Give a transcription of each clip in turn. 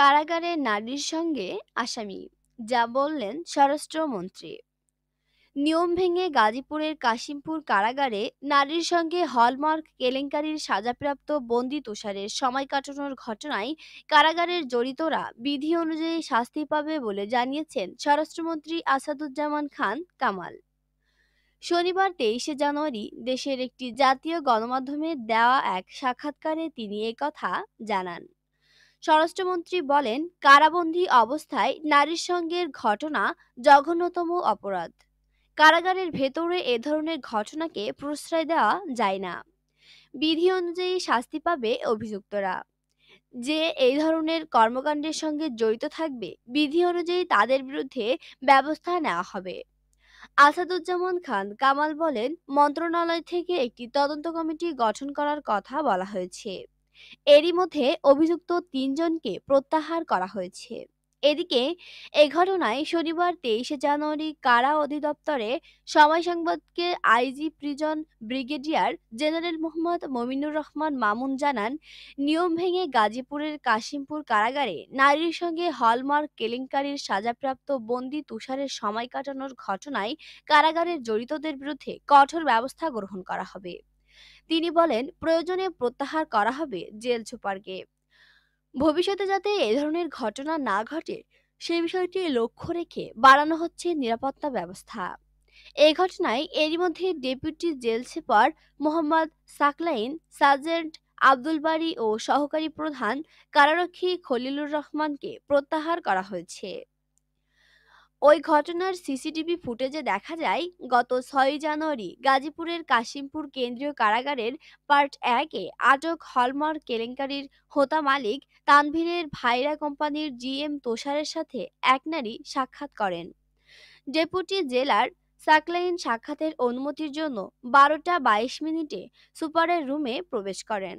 কারাগারে নারীর সঙ্গে আসামি যা বললেন স্বরাষ্ট্রমন্ত্রী নিয়ম ভেঙে গাজীপুরের কাশিমপুর কারাগারে নারীর সঙ্গে হলমার্ক কেলেঙ্কারির সাজাপ্রাপ্ত বন্দি তুষারের সময় কাটানোর ঘটনায় কারাগারের জড়িতরা বিধি অনুযায়ী শাস্তি পাবে বলে জানিয়েছেন স্বরাষ্ট্রমন্ত্রী আসাদুজ্জামান খান কামাল শনিবার তেইশে জানুয়ারি দেশের একটি জাতীয় গণমাধ্যমে দেওয়া এক সাক্ষাৎকারে তিনি কথা জানান স্বরাষ্ট্রমন্ত্রী বলেন কারাবন্দী অবস্থায় নারীর সঙ্গের ঘটনা জঘন্যতম অপরাধ কারাগারের ভেতরে এ ধরনের ঘটনাকে প্রশ্রয় দেওয়া যায় না বিধি অনুযায়ী শাস্তি পাবে অভিযুক্তরা যে এই ধরনের কর্মকাণ্ডের সঙ্গে জড়িত থাকবে বিধি অনুযায়ী তাদের বিরুদ্ধে ব্যবস্থা নেওয়া হবে আসাদুজ্জামান খান কামাল বলেন মন্ত্রণালয় থেকে একটি তদন্ত কমিটি গঠন করার কথা বলা হয়েছে এরই মধ্যে অভিযুক্ত তিনজনকে প্রত্যাহার করা হয়েছে এদিকে এ ঘটনায় শনিবার তেইশে জানুয়ারি কারা অধিদপ্তরে সময় সংবাদকে IG prison brigadier general Mohammad Mominur Rahman Mamun জানান নিয়ম ভেঙে গাজীপুরের কাশিমপুর কারাগারে নারীর সঙ্গে হলমার্ক কেলেঙ্কারির সাজাপ্রাপ্ত বন্দি তুষারের সময় কাটানোর ঘটনায় কারাগারের জড়িতদের বিরুদ্ধে কঠোর ব্যবস্থা গ্রহণ করা হবে তিনি বলেন প্রয়োজনে প্রত্যাহার করা হবে জেল সুপারকে ভবিষ্যতে যাতে এ ধরনের ঘটনা না ঘটে সেই বিষয়টি লক্ষ্য রেখে বাড়ানো হচ্ছে নিরাপত্তা ব্যবস্থা এ ঘটনায় এরই মধ্যে deputy jail super Mohammad Saklain sergeant Abdul Bari ও সহকারী প্রধান কারারক্ষী খলিলুর রহমানকে প্রত্যাহার করা হয়েছে ওই ঘটনার সিসিটিভি ফুটেজে দেখা যায় গত ছয় জানুয়ারি গাজীপুরের কাশিমপুর কেন্দ্রীয় কারাগারের পার্ট একে আটক হলমার কেলেঙ্কারির হোতা মালিক তানভীরের ভাইরা কোম্পানির জিএম তোষারের সাথে এক নারী সাক্ষাৎ করেন ডেপুটি জেলার সাকলাইন সাক্ষাতের অনুমতির জন্য বারোটা বাইশ মিনিটে সুপারের রুমে প্রবেশ করেন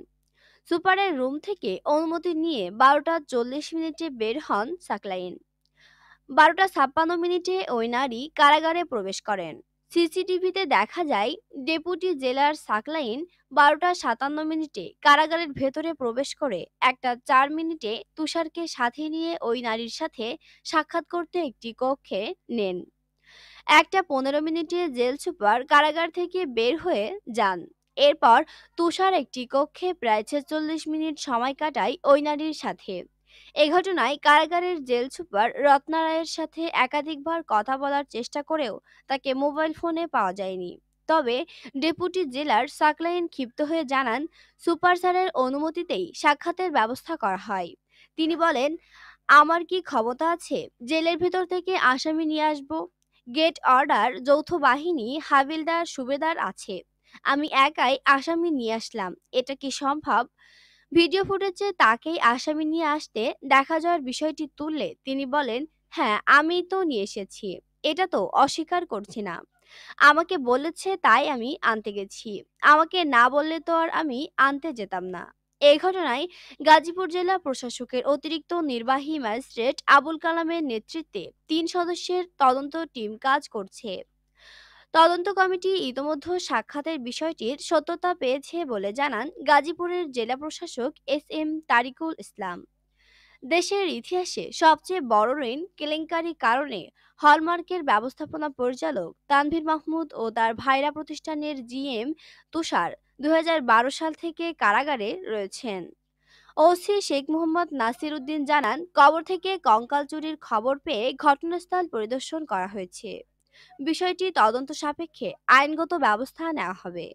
সুপারের রুম থেকে অনুমতি নিয়ে বারোটা চল্লিশ মিনিটে বের হন সাকলাইন বারোটা ছাপ্পান্ন মিনিটে ওই নারী কারাগারে প্রবেশ করেন সিসিটিভিতে দেখা যায় ডেপুটি জেলার সাকলাইন বারোটা সাতান্ন মিনিটে কারাগারের ভেতরে প্রবেশ করে একটা চার মিনিটে তুষারকে সাথে নিয়ে ওই নারীর সাথে সাক্ষাৎ করতে একটি কক্ষে নেন একটা পনেরো মিনিটে জেল সুপার কারাগার থেকে বের হয়ে যান এরপর তুষার একটি কক্ষে প্রায় ছেচল্লিশ মিনিট সময় কাটায় ওই নারীর সাথে এ ঘটনায় কারাগারের জেল সুপার রত্নারায়ের সাথে একাধিকবার কথা বলার চেষ্টা করেও তাকে মোবাইল ফোনে পাওয়া যায়নি তবে ডেপুটি জেলার সাকলাইন ক্ষিপ্ত হয়ে জানান সুপার স্যারের অনুমতিতেই সাক্ষাতের ব্যবস্থা করা হয় তিনি বলেন আমার কি ক্ষমতা আছে জেলের ভেতর থেকে আসামি নিয়ে আসব গেট অর্ডার যৌথ বাহিনী হাবিলদার সুবেদার আছে আমি একাই আসামি নিয়ে আসলাম এটা কি সম্ভব ভিডিও ফুটেজে তাকেই আসামি নিয়ে আসতে দেখা যাওয়ার বিষয়টি তুললে তিনি বলেন হ্যাঁ আমি তো নিয়ে এসেছি এটা তো অস্বীকার করছি না আমাকে বলেছে তাই আমি আনতে গেছি আমাকে না বললে তো আর আমি আনতে যেতাম না এই ঘটনায় গাজীপুর জেলা প্রশাসকের অতিরিক্ত নির্বাহী ম্যাজিস্ট্রেট আবুল কালামের নেতৃত্বে তিন সদস্যের তদন্ত টিম কাজ করছে তদন্ত কমিটি ইতোমধ্যে সাক্ষাতের বিষয়টির সত্যতা পেয়েছে বলে জানান গাজীপুরের জেলা প্রশাসক এস এম তারিকুল ইসলাম দেশের ইতিহাসে সবচেয়ে বড় ঋণ কেলেঙ্কারি কারণে হলমার্কের ব্যবস্থাপনা পরিচালক তানভীর মাহমুদ ও তার ভাইরা প্রতিষ্ঠানের জিএম তুষার দু সাল থেকে কারাগারে রয়েছেন ওসি শেখ মোহাম্মদ নাসির উদ্দিন জানান কবর থেকে কঙ্কাল চুরির খবর পেয়ে ঘটনাস্থল পরিদর্শন করা হয়েছে বিষয়টি তদন্ত সাপেক্ষে আইনগত ব্যবস্থা নেওয়া হবে